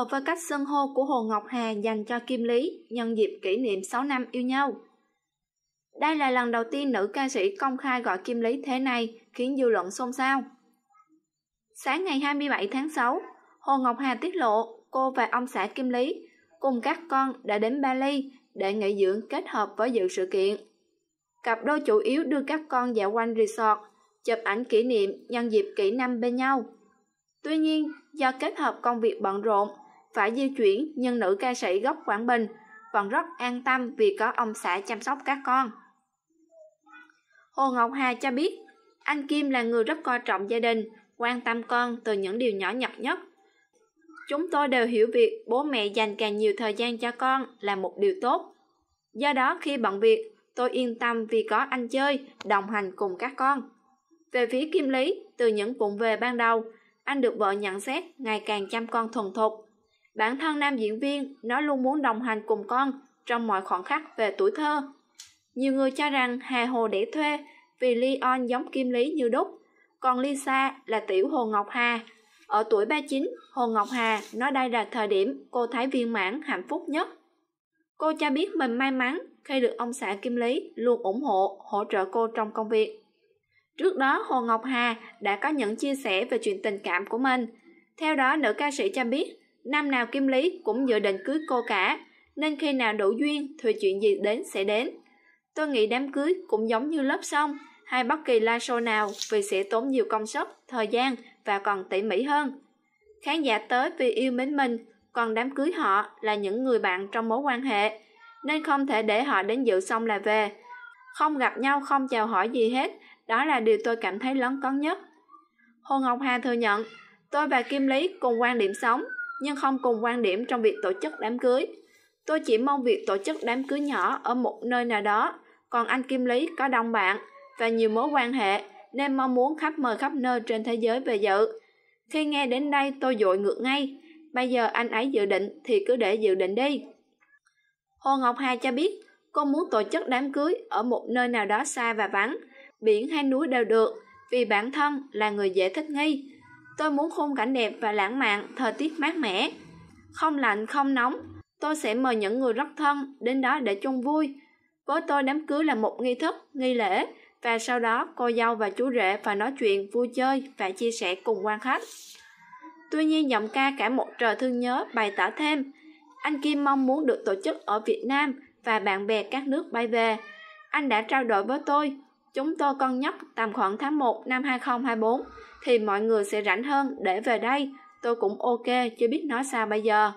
hợp với cách xưng hô của Hồ Ngọc Hà dành cho Kim Lý nhân dịp kỷ niệm 6 năm yêu nhau. Đây là lần đầu tiên nữ ca sĩ công khai gọi Kim Lý thế này khiến dư luận xôn xao. Sáng ngày 27 tháng 6, Hồ Ngọc Hà tiết lộ cô và ông xã Kim Lý cùng các con đã đến Bali để nghỉ dưỡng kết hợp với dự sự kiện. Cặp đôi chủ yếu đưa các con dạo quanh resort, chụp ảnh kỷ niệm nhân dịp kỷ năm bên nhau. Tuy nhiên, do kết hợp công việc bận rộn phải di chuyển nhưng nữ ca sĩ gốc Quảng Bình vẫn rất an tâm vì có ông xã chăm sóc các con. Hồ Ngọc Hà cho biết, anh Kim là người rất coi trọng gia đình, quan tâm con từ những điều nhỏ nhặt nhất. Chúng tôi đều hiểu việc bố mẹ dành càng nhiều thời gian cho con là một điều tốt. Do đó khi bận việc, tôi yên tâm vì có anh chơi, đồng hành cùng các con. Về phía Kim Lý, từ những vụn về ban đầu, anh được vợ nhận xét ngày càng chăm con thuần thục bản thân nam diễn viên nó luôn muốn đồng hành cùng con trong mọi khoảnh khắc về tuổi thơ nhiều người cho rằng hà hồ để thuê vì leon giống kim lý như đúc còn lisa là tiểu hồ ngọc hà ở tuổi 39, Hồ Ngọc Hà nói đây là thời điểm cô thấy viên mãn hạnh phúc nhất. Cô cho biết mình may mắn khi được ông xã Kim Lý luôn ủng hộ, hỗ trợ cô trong công việc. Trước đó, Hồ Ngọc Hà đã có những chia sẻ về chuyện tình cảm của mình. Theo đó, nữ ca sĩ cho biết Nam nào Kim Lý cũng dự định cưới cô cả, nên khi nào đủ duyên thì chuyện gì đến sẽ đến. Tôi nghĩ đám cưới cũng giống như lớp xong hay bất kỳ live show nào vì sẽ tốn nhiều công sức, thời gian và còn tỉ mỉ hơn. Khán giả tới vì yêu mến mình, còn đám cưới họ là những người bạn trong mối quan hệ, nên không thể để họ đến dự xong là về. Không gặp nhau không chào hỏi gì hết, đó là điều tôi cảm thấy lấn cấn nhất. Hồ Ngọc Hà thừa nhận, tôi và Kim Lý cùng quan điểm sống, nhưng không cùng quan điểm trong việc tổ chức đám cưới. Tôi chỉ mong việc tổ chức đám cưới nhỏ ở một nơi nào đó, còn anh Kim Lý có đông bạn và nhiều mối quan hệ nên mong muốn khắp mời khắp nơi trên thế giới về dự. Khi nghe đến đây tôi dội ngược ngay, bây giờ anh ấy dự định thì cứ để dự định đi. Hồ Ngọc Hà cho biết cô muốn tổ chức đám cưới ở một nơi nào đó xa và vắng, biển hay núi đều được vì bản thân là người dễ thích nghi Tôi muốn khung cảnh đẹp và lãng mạn, thời tiết mát mẻ. Không lạnh, không nóng. Tôi sẽ mời những người rất thân đến đó để chung vui. Với tôi đám cưới là một nghi thức, nghi lễ và sau đó cô dâu và chú rể phải nói chuyện vui chơi và chia sẻ cùng quan khách. Tuy nhiên giọng ca cả một trời thương nhớ bày tỏ thêm, anh Kim mong muốn được tổ chức ở Việt Nam và bạn bè các nước bay về. Anh đã trao đổi với tôi, chúng tôi cân nhắc tầm khoảng tháng 1 năm 2024 thì mọi người sẽ rảnh hơn để về đây. Tôi cũng ok, chưa biết nói sao bây giờ.